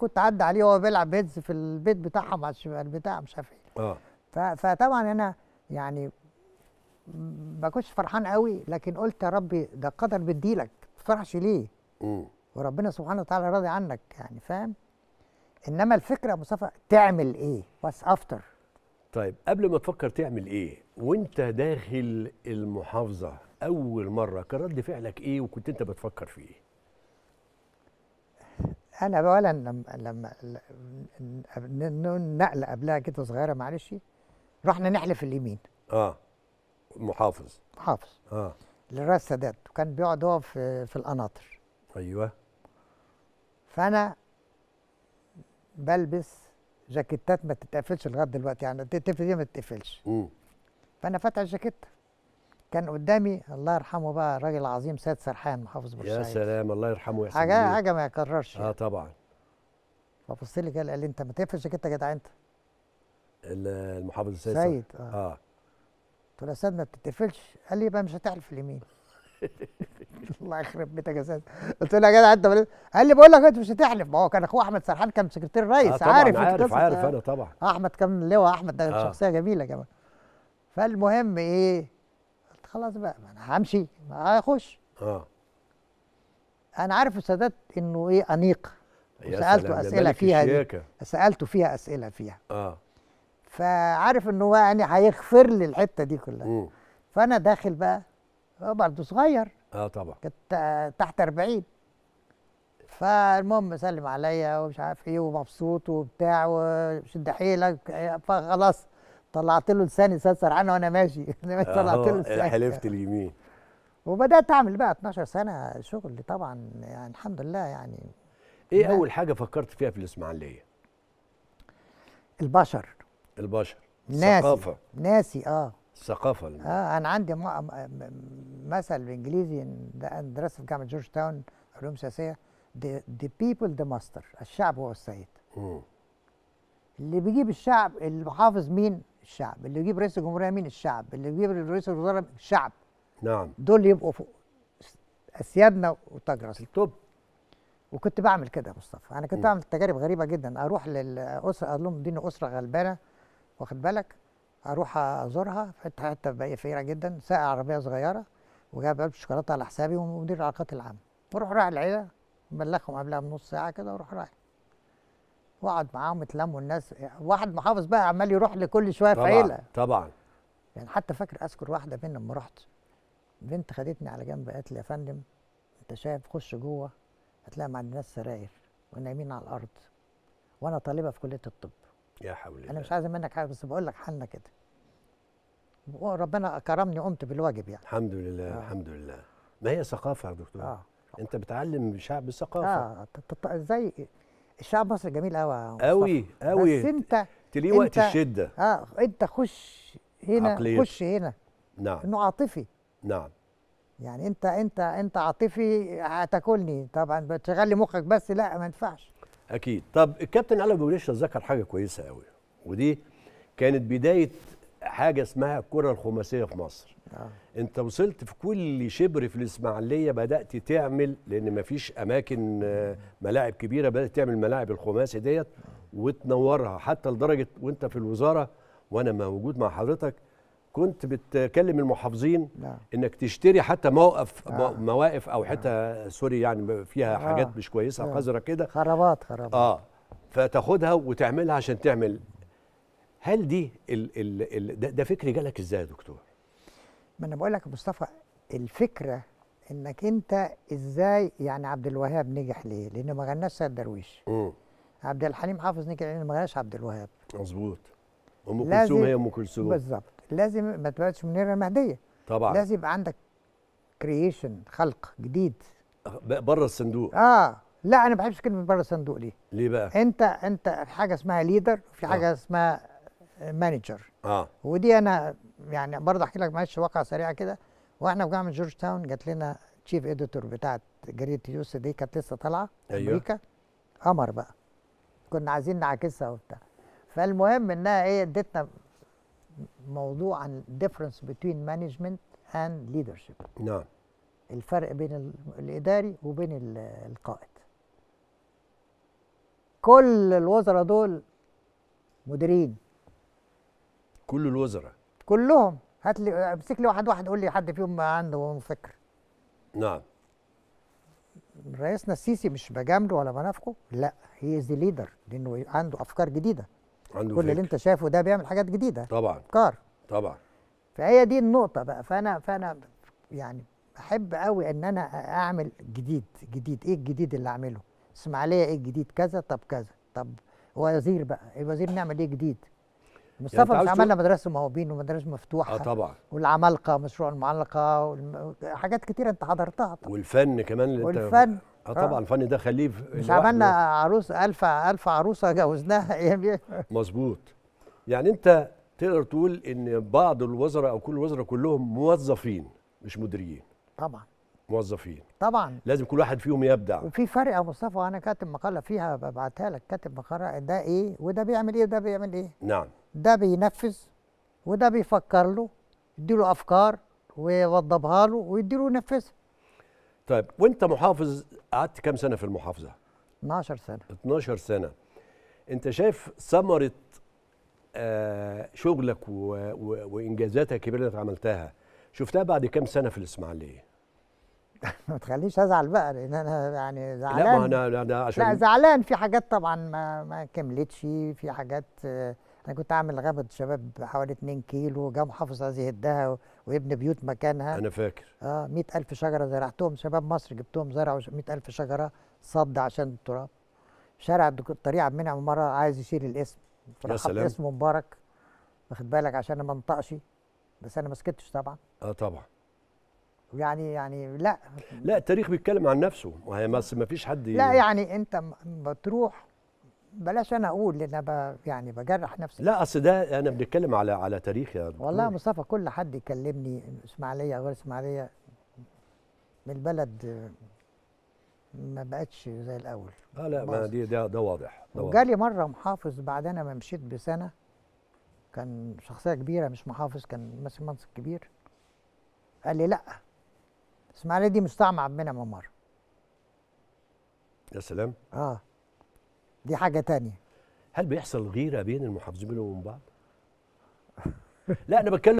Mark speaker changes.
Speaker 1: كنت عدى عليه وهو بيلعب هيدز في البيت بتاعها مع الشمال بتاع مش عارف ايه اه فطبعا انا يعني ما كنتش فرحان قوي لكن قلت يا ربي ده قدر بيديلك ما تفرحش ليه؟ امم وربنا سبحانه وتعالى راضي عنك يعني فاهم؟ انما الفكره يا مصطفى تعمل ايه؟ بس افتر طيب قبل ما
Speaker 2: تفكر تعمل ايه وانت داخل المحافظه اول مره كان رد فعلك ايه وكنت انت بتفكر في ايه؟
Speaker 1: انا اولا لما لما نقل قبلها كده صغيره معلش رحنا نحلف اليمين
Speaker 2: اه محافظ محافظ اه
Speaker 1: للرئيس السادات وكان بيقعد هو في في القناطر ايوه فانا بلبس جاكيتات ما تتقفلش لغايه دلوقتي يعني تتقفل دي ما تتقفلش فانا فاتح الجاكيته كان قدامي الله يرحمه بقى الراجل العظيم سيد سرحان محافظ بورسعيد يا
Speaker 2: سلام الله يرحمه يا حاجه حاجه
Speaker 1: ما يكررش اه طبعا فبص لي كده قال لي انت ما تقفش كده يا جدع انت
Speaker 2: المحافظ السيد سيد اه, آه.
Speaker 1: قلت له يا استاذ ما بتتقفلش قال لي يبقى مش هتعرف اليمين الله يخرب بيتك يا سيد قلت له يا جدع انت قال لي بقول لك انت مش هتحلف ما هو كان اخوه احمد سرحان كان سكرتير رئيس آه عارف عارف عارف انا طبعا احمد كان لواء احمد ده آه. شخصيه جميله كمان فالمهم ايه خلاص بقى ما انا همشي هخش اه انا عارف السادات انه ايه انيق سالته اسئله فيها دي. سالته فيها اسئله فيها اه فعارف ان هو يعني هيغفر لي الحته دي كلها م. فانا داخل بقى برضه صغير اه طبعا كنت تحت 40 فالمهم سلم عليا ومش عارف ايه ومبسوط وبتاع وشد حيلك فخلاص طلعت له لساني سرسر عنه وانا ماشي طلعت له لساني حلفت اليمين وبدات اعمل بقى 12 سنه شغل طبعا يعني الحمد لله يعني
Speaker 2: ايه اول حاجه فكرت فيها في الاسماعيليه البشر البشر ناسي الثقافه
Speaker 1: ناسي اه الثقافه اه انا عندي مثل بالانجليزي درست في جامعه جورج تاون علوم سياسيه ذا بيبل ذا ماستر الشعب هو السيد اللي بيجيب الشعب اللي حافظ مين الشعب اللي يجيب رئيس الجمهوريه مين الشعب اللي يجيب رئيس الوزراء الشعب نعم دول يبقوا فوق اسيادنا وتاج راسنا التوب وكنت بعمل كده يا مصطفى انا كنت بعمل تجارب غريبه جدا اروح للاسره اقول لهم دي اسره غلبانه واخد بالك اروح ازورها في حته حته فقيره جدا ساقع عربيه صغيره وجايب علبه شوكولاته على حسابي ومدير العلاقات العامه واروح رايح العيله مبلغهم قبلها بنص ساعه كده واروح رايح واقعد معاهم اتلموا الناس واحد محافظ بقى عمال يروح لكل شويه في عيله طبعا يعني حتى فاكر اذكر واحده منهم لما رحت بنت خدتني على جنب قالت لي يا فندم انت شايف خش جوه هتلاقي مع الناس سراير ونايمين على الارض وانا طالبه في كليه الطب
Speaker 2: يا حول الله انا مش
Speaker 1: عايز منك حاجه بس بقول لك حالنا كده ربنا كرمني قمت بالواجب يعني الحمد لله آه. الحمد لله ما هي ثقافه يا دكتور آه. انت بتعلم شعب الثقافه اه زي الشعب المصري جميل قوي قوي قوي بس انت تلاقيه وقت الشده اه انت خش هنا عقلية. خش هنا نعم انه عاطفي نعم يعني انت انت انت عاطفي هتاكلني طبعا لي مخك بس لا ما ينفعش
Speaker 2: اكيد طب الكابتن علي ابو ذكر حاجه كويسه قوي ودي كانت بدايه حاجه اسمها الكره الخماسيه في مصر آه. انت وصلت في كل شبر في الاسماعيليه بدات تعمل لان ما فيش اماكن آه، ملاعب كبيره بدات تعمل ملاعب الخماسي ديت وتنورها حتى لدرجه وانت في الوزاره وانا موجود مع حضرتك كنت بتكلم المحافظين نعم. انك تشتري حتى موقف آه. مواقف او آه. حتى آه. سوري يعني فيها آه. حاجات مش كويسه آه. قذره كده خرابات خرابات اه فتاخدها وتعملها عشان تعمل هل دي ال ال ال ده, ده فكري جالك ازاي يا دكتور؟
Speaker 1: ما انا بقول لك يا مصطفى الفكره انك انت ازاي يعني عبد الوهاب نجح ليه؟ لانه ما غناش سيد درويش. امم عبد الحليم حافظ نجح لانه ما غناش عبد الوهاب. مظبوط.
Speaker 2: ام كلثوم هي ام كلثوم. بالظبط،
Speaker 1: لازم ما تبقاش منيره المهديه. طبعا. لازم يبقى عندك كرييشن خلق جديد. بره الصندوق. اه لا انا ما بحبش كلمه بره الصندوق دي. ليه بقى؟ انت انت في حاجه اسمها ليدر وفي آه. حاجه آه. اسمها مانجر. اه ودي انا يعني برضه احكي لك معلش واقعه سريعه كده واحنا في جامعه جورج تاون جات لنا تشيف اديتور بتاعه جريده يوس دي كانت لسه طالعه أيوة. امريكا قمر بقى كنا عايزين نعاكسها وبتاع فالمهم انها ايه ادتنا موضوع عن بتوين مانجمنت اند ليدر شيب نعم الفرق بين الاداري وبين القائد كل الوزراء دول مديرين
Speaker 2: كل الوزراء
Speaker 1: كلهم هات لي امسك لي واحد واحد قول لي حد فيهم عنده فكر نعم رئيسنا السيسي مش بجامله ولا بنافقه لا هي از ليدر لانه عنده افكار جديده عنده كل فكر. اللي انت شايفه ده بيعمل حاجات جديده طبعا افكار طبعا فهي دي النقطه بقى فانا فانا يعني احب قوي ان انا اعمل جديد جديد ايه الجديد اللي اعمله اسماعيليه ايه الجديد كذا طب كذا طب وزير بقى الوزير نعمل ايه جديد يعني مصطفى يعني مش عملنا مدرسه موهوبين ومدرسه مفتوحه اه طبعا والعمالقه مشروع المعلقه وحاجات حاجات كتيره انت حضرتها طبعا
Speaker 2: والفن كمان اللي والفن اه طبعا آه. الفن ده خليه مش عملنا
Speaker 1: عروس ألف ألف عروسه جوزناها يعني
Speaker 2: مظبوط يعني انت تقدر تقول ان بعض الوزراء او كل الوزراء كلهم موظفين مش مديرين طبعا موظفين طبعا لازم كل واحد فيهم يبدع
Speaker 1: وفي فرق يا مصطفى انا كاتب مقاله فيها ببعتها لك كاتب مقاله ده ايه وده بيعمل ايه وده بيعمل ايه نعم ده بينفذ وده بيفكر له يديله افكار ويوضبها له ويديله ينفذها
Speaker 2: طيب وانت محافظ قعدت كام سنه في المحافظه 12 سنه 12 سنه انت شايف ثمره آه شغلك و... و... وانجازاتك اللي عملتها شفتها بعد كام سنه في الاسماعيليه
Speaker 1: ما تخليش ازعل بقى لان انا يعني زعلان لا ما
Speaker 2: انا انا عشان لا
Speaker 1: زعلان في حاجات طبعا ما ما كملتش في حاجات آه انا كنت اعمل غابه شباب حوالي 2 كيلو جه محافظ عايز يهدها ويبني بيوت مكانها انا فاكر اه 100000 شجره زرعتهم شباب مصر جبتهم زرعوا 100000 شجره صد عشان التراب شارع طريق عبد المنعم مره عايز يشيل الاسم يا سلام اسمه مبارك واخد بالك عشان ما انطقش بس انا ما سكتش طبعا اه طبعا يعني يعني لا
Speaker 2: لا التاريخ بيتكلم عن نفسه ما ما فيش حد لا يعني
Speaker 1: انت بتروح بلاش انا اقول لان ب يعني بجرح نفسي لا
Speaker 2: اصل ده انا بنتكلم على على تاريخ يعني. يا
Speaker 1: دكتور. والله مصطفى كل حد يكلمني اسماعيليه غير اسماعيليه البلد ما بقتش زي الاول اه لا ما دي
Speaker 2: ده ده واضح وجالي
Speaker 1: مره محافظ بعد انا ما مشيت بسنه كان شخصيه كبيره مش محافظ كان ماسك منصب كبير قال لي لا اسماعيليه دي مستعمر منها من مره يا سلام اه دي
Speaker 2: حاجه تانية هل بيحصل غيره بين المحافظين بينهم وبين بعض؟ لا انا بتكلم